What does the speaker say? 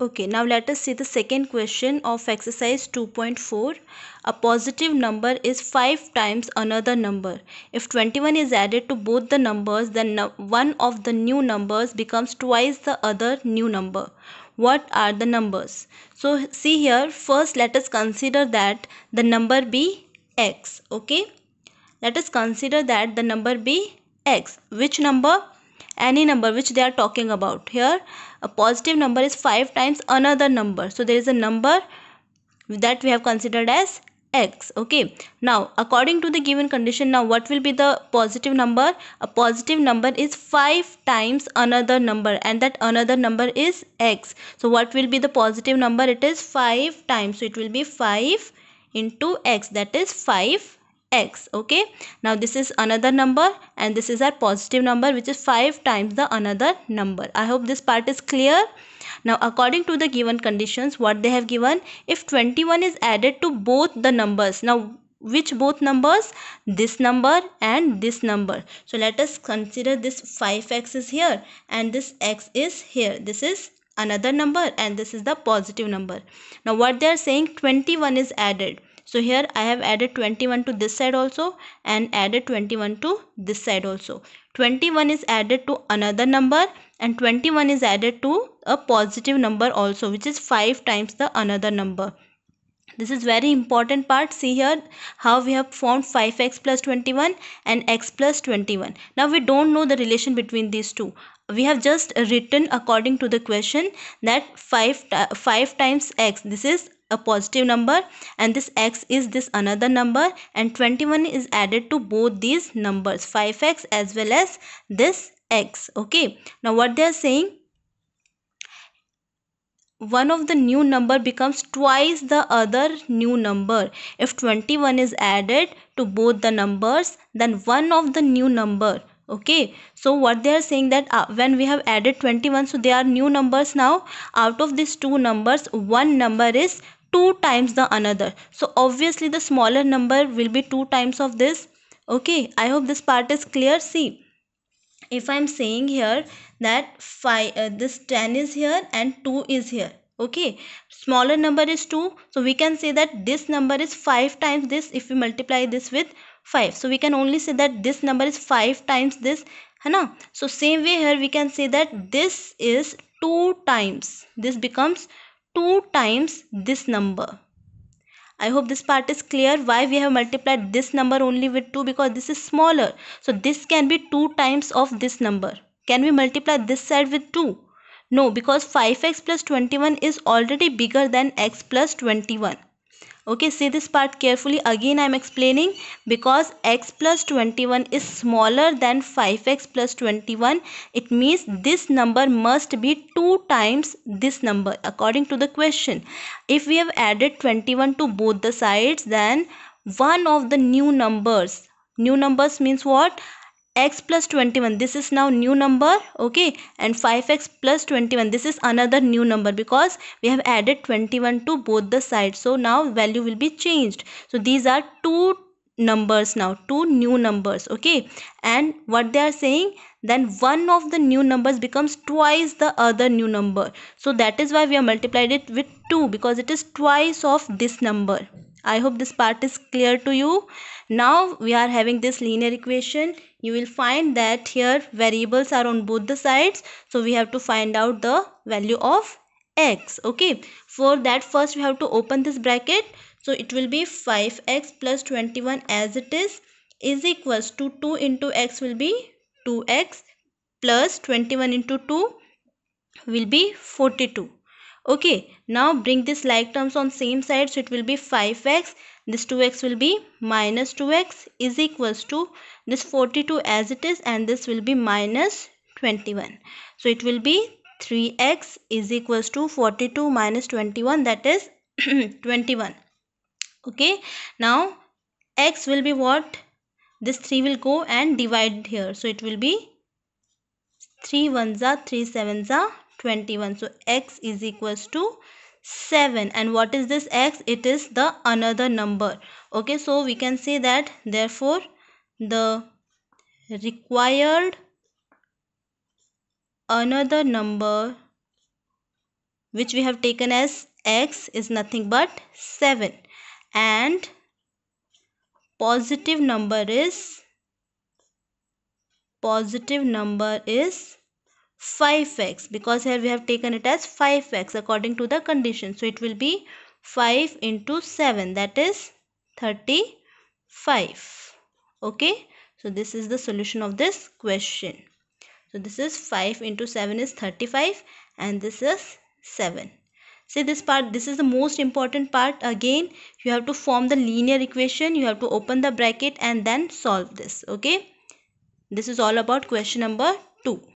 Okay, now let us see the second question of exercise 2.4. A positive number is 5 times another number. If 21 is added to both the numbers, then one of the new numbers becomes twice the other new number. What are the numbers? So see here, first let us consider that the number be x. Okay, let us consider that the number be x. Which number? any number which they are talking about here a positive number is 5 times another number so there is a number that we have considered as x okay now according to the given condition now what will be the positive number a positive number is 5 times another number and that another number is x so what will be the positive number it is 5 times so it will be 5 into x that is 5 x okay now this is another number and this is our positive number which is 5 times the another number i hope this part is clear now according to the given conditions what they have given if 21 is added to both the numbers now which both numbers this number and this number so let us consider this 5x is here and this x is here this is another number and this is the positive number now what they are saying 21 is added so here i have added 21 to this side also and added 21 to this side also 21 is added to another number and 21 is added to a positive number also which is 5 times the another number this is very important part see here how we have formed 5x plus 21 and x plus 21 now we don't know the relation between these two we have just written according to the question that 5 5 times x this is a positive number and this x is this another number and 21 is added to both these numbers 5x as well as this x okay now what they are saying one of the new number becomes twice the other new number if 21 is added to both the numbers then one of the new number okay so what they are saying that uh, when we have added 21 so they are new numbers now out of these two numbers one number is 2 times the another so obviously the smaller number will be 2 times of this okay i hope this part is clear see if i am saying here that 5 uh, this 10 is here and 2 is here okay smaller number is 2 so we can say that this number is 5 times this if we multiply this with 5 so we can only say that this number is 5 times this है ना same way here we can say that this is 2 times this becomes 2 times this number. I hope this part is clear why we have multiplied this number only with 2 because this is smaller. So this can be 2 times of this number. Can we multiply this side with 2? No because 5x plus 21 is already bigger than x plus 21 okay see this part carefully again i am explaining because x plus 21 is smaller than 5x plus 21 it means this number must be two times this number according to the question if we have added 21 to both the sides then one of the new numbers new numbers means what x plus 21 this is now new number okay and 5x plus 21 this is another new number because we have added 21 to both the sides so now value will be changed so these are two numbers now two new numbers okay and what they are saying then one of the new numbers becomes twice the other new number so that is why we have multiplied it with 2 because it is twice of this number i hope this part is clear to you now we are having this linear equation you will find that here variables are on both the sides so we have to find out the value of x okay for that first we have to open this bracket so it will be 5x plus 21 as it is is equals to 2 into x will be 2x plus 21 into 2 will be 42 okay now bring this like terms on same side so it will be 5x this 2x will be minus 2x is equals to this 42 as it is and this will be minus 21 so it will be 3x is equals to 42 minus 21 that is 21 okay now x will be what this 3 will go and divide here so it will be 3 ones are 3 sevens are 21 so x is equals to 7 and what is this x it is the another number okay so we can say that therefore the required another number which we have taken as x is nothing but 7 and positive number is positive number is 5x because here we have taken it as 5x according to the condition. So it will be 5 into 7 that is 35. Okay. So this is the solution of this question. So this is 5 into 7 is 35 and this is 7. See this part, this is the most important part. Again, you have to form the linear equation. You have to open the bracket and then solve this. Okay. This is all about question number 2.